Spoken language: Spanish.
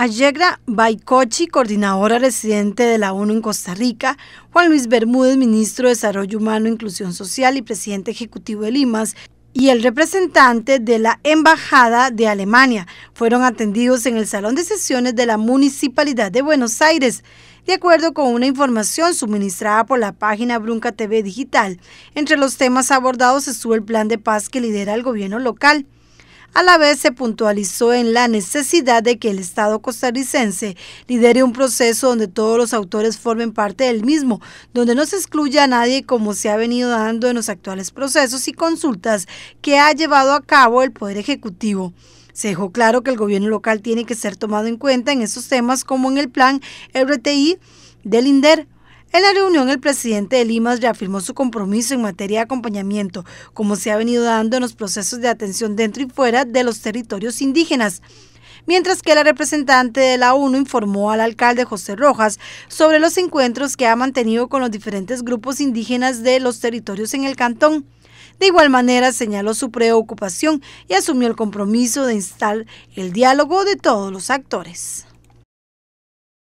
Allegra Baicochi, coordinadora residente de la ONU en Costa Rica, Juan Luis Bermúdez, ministro de Desarrollo Humano, Inclusión Social y presidente ejecutivo de Limas, y el representante de la Embajada de Alemania fueron atendidos en el Salón de Sesiones de la Municipalidad de Buenos Aires. De acuerdo con una información suministrada por la página Brunca TV Digital, entre los temas abordados estuvo el plan de paz que lidera el gobierno local. A la vez se puntualizó en la necesidad de que el Estado costarricense lidere un proceso donde todos los autores formen parte del mismo, donde no se excluya a nadie como se ha venido dando en los actuales procesos y consultas que ha llevado a cabo el Poder Ejecutivo. Se dejó claro que el gobierno local tiene que ser tomado en cuenta en esos temas como en el plan RTI del INDER en la reunión, el presidente de Limas reafirmó su compromiso en materia de acompañamiento, como se ha venido dando en los procesos de atención dentro y fuera de los territorios indígenas. Mientras que la representante de la ONU informó al alcalde José Rojas sobre los encuentros que ha mantenido con los diferentes grupos indígenas de los territorios en el cantón. De igual manera, señaló su preocupación y asumió el compromiso de instalar el diálogo de todos los actores.